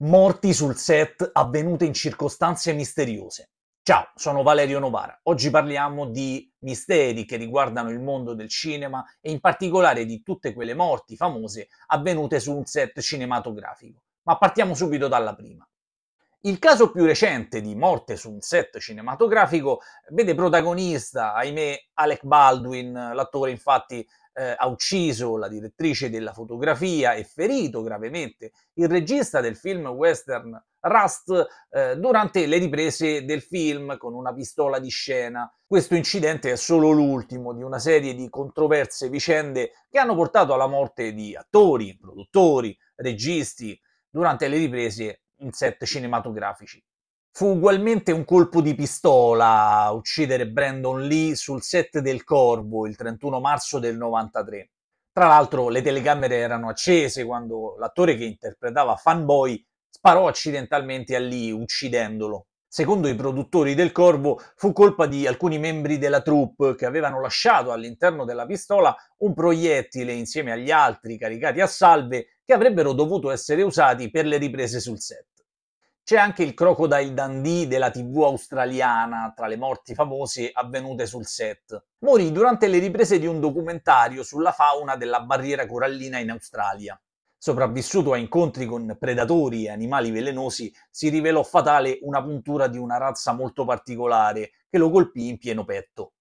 Morti sul set avvenute in circostanze misteriose. Ciao, sono Valerio Novara. Oggi parliamo di misteri che riguardano il mondo del cinema e in particolare di tutte quelle morti famose avvenute su un set cinematografico. Ma partiamo subito dalla prima. Il caso più recente di morte su un set cinematografico vede protagonista, ahimè, Alec Baldwin. L'attore infatti eh, ha ucciso la direttrice della fotografia e ferito gravemente il regista del film western Rust eh, durante le riprese del film con una pistola di scena. Questo incidente è solo l'ultimo di una serie di controverse vicende che hanno portato alla morte di attori, produttori, registi durante le riprese in set cinematografici. Fu ugualmente un colpo di pistola a uccidere Brandon Lee sul set del Corvo il 31 marzo del 93. Tra l'altro le telecamere erano accese quando l'attore che interpretava Fanboy sparò accidentalmente a Lee uccidendolo. Secondo i produttori del Corvo fu colpa di alcuni membri della troupe che avevano lasciato all'interno della pistola un proiettile insieme agli altri caricati a salve che avrebbero dovuto essere usati per le riprese sul set. C'è anche il Crocodile Dundee della TV australiana, tra le morti famose avvenute sul set. Morì durante le riprese di un documentario sulla fauna della barriera corallina in Australia. Sopravvissuto a incontri con predatori e animali velenosi, si rivelò fatale una puntura di una razza molto particolare che lo colpì in pieno petto.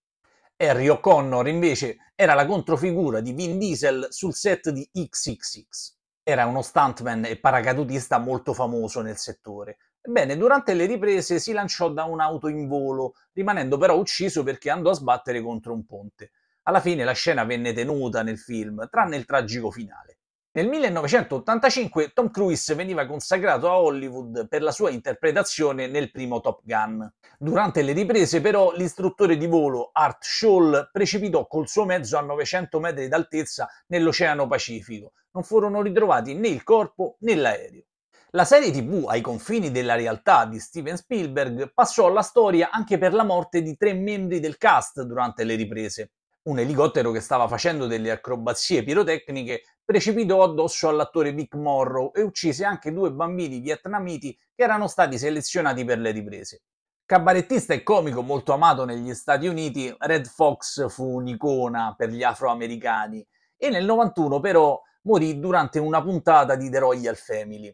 Harry O'Connor, invece, era la controfigura di Vin Diesel sul set di XXX era uno stuntman e paracadutista molto famoso nel settore. Ebbene, durante le riprese si lanciò da un'auto in volo, rimanendo però ucciso perché andò a sbattere contro un ponte. Alla fine la scena venne tenuta nel film, tranne il tragico finale. Nel 1985 Tom Cruise veniva consacrato a Hollywood per la sua interpretazione nel primo Top Gun. Durante le riprese però l'istruttore di volo Art Scholl precipitò col suo mezzo a 900 metri d'altezza nell'Oceano Pacifico. Non furono ritrovati né il corpo né l'aereo. La serie TV Ai confini della realtà di Steven Spielberg passò alla storia anche per la morte di tre membri del cast durante le riprese. Un elicottero che stava facendo delle acrobazie pirotecniche precipitò addosso all'attore Vic Morrow e uccise anche due bambini vietnamiti che erano stati selezionati per le riprese. Cabarettista e comico molto amato negli Stati Uniti, Red Fox fu un'icona per gli afroamericani e nel 91 però morì durante una puntata di The Royal Family.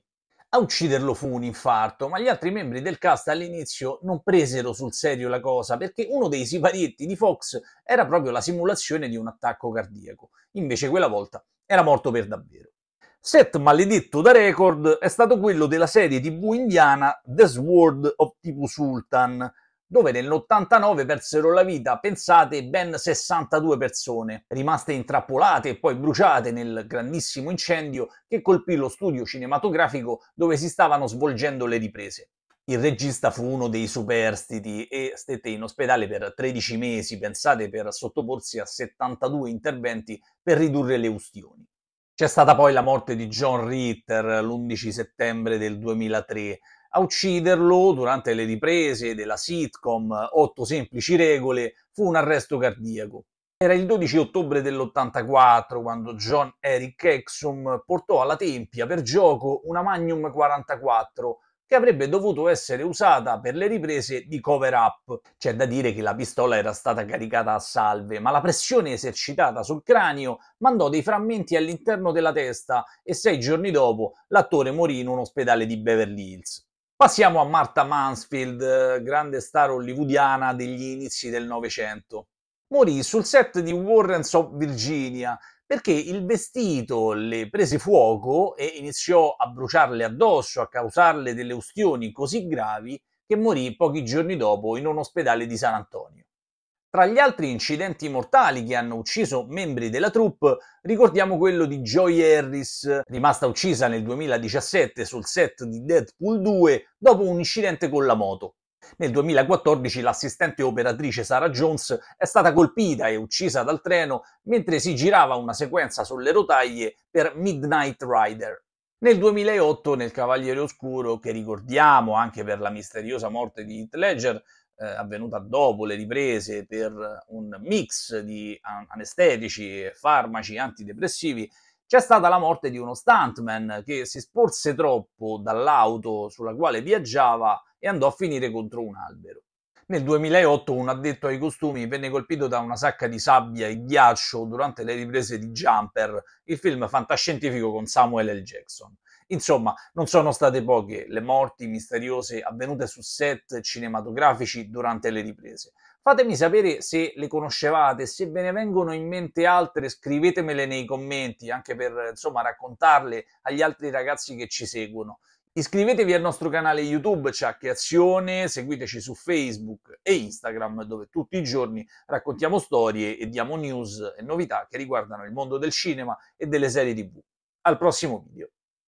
A ucciderlo fu un infarto, ma gli altri membri del cast all'inizio non presero sul serio la cosa perché uno dei siparietti di Fox era proprio la simulazione di un attacco cardiaco, invece quella volta era morto per davvero. Set maledetto da record è stato quello della serie tv indiana The Sword of Tipu Sultan, dove nell'89 persero la vita, pensate, ben 62 persone, rimaste intrappolate e poi bruciate nel grandissimo incendio che colpì lo studio cinematografico dove si stavano svolgendo le riprese. Il regista fu uno dei superstiti e stette in ospedale per 13 mesi, pensate, per sottoporsi a 72 interventi per ridurre le ustioni. C'è stata poi la morte di John Ritter l'11 settembre del 2003 a ucciderlo durante le riprese della sitcom Otto semplici regole fu un arresto cardiaco. Era il 12 ottobre dell'84 quando John Eric Exum portò alla tempia per gioco una Magnum 44 che avrebbe dovuto essere usata per le riprese di cover up. C'è da dire che la pistola era stata caricata a salve, ma la pressione esercitata sul cranio mandò dei frammenti all'interno della testa e sei giorni dopo l'attore morì in un ospedale di Beverly Hills. Passiamo a Martha Mansfield, eh, grande star hollywoodiana degli inizi del Novecento. Morì sul set di Warrens of Virginia perché il vestito le prese fuoco e iniziò a bruciarle addosso, a causarle delle ustioni così gravi che morì pochi giorni dopo in un ospedale di San Antonio. Tra gli altri incidenti mortali che hanno ucciso membri della troupe, ricordiamo quello di Joy Harris, rimasta uccisa nel 2017 sul set di Deadpool 2 dopo un incidente con la moto. Nel 2014 l'assistente operatrice Sarah Jones è stata colpita e uccisa dal treno mentre si girava una sequenza sulle rotaie per Midnight Rider. Nel 2008, nel Cavaliere Oscuro, che ricordiamo anche per la misteriosa morte di Heath Ledger, eh, avvenuta dopo le riprese per un mix di anestetici e farmaci antidepressivi, c'è stata la morte di uno stuntman che si sporse troppo dall'auto sulla quale viaggiava e andò a finire contro un albero. Nel 2008 un addetto ai costumi venne colpito da una sacca di sabbia e ghiaccio durante le riprese di Jumper, il film fantascientifico con Samuel L. Jackson. Insomma, non sono state poche le morti misteriose avvenute su set cinematografici durante le riprese. Fatemi sapere se le conoscevate, se ve ne vengono in mente altre, scrivetemele nei commenti, anche per insomma raccontarle agli altri ragazzi che ci seguono. Iscrivetevi al nostro canale YouTube Ciacche Azione, seguiteci su Facebook e Instagram dove tutti i giorni raccontiamo storie e diamo news e novità che riguardano il mondo del cinema e delle serie TV. Al prossimo video.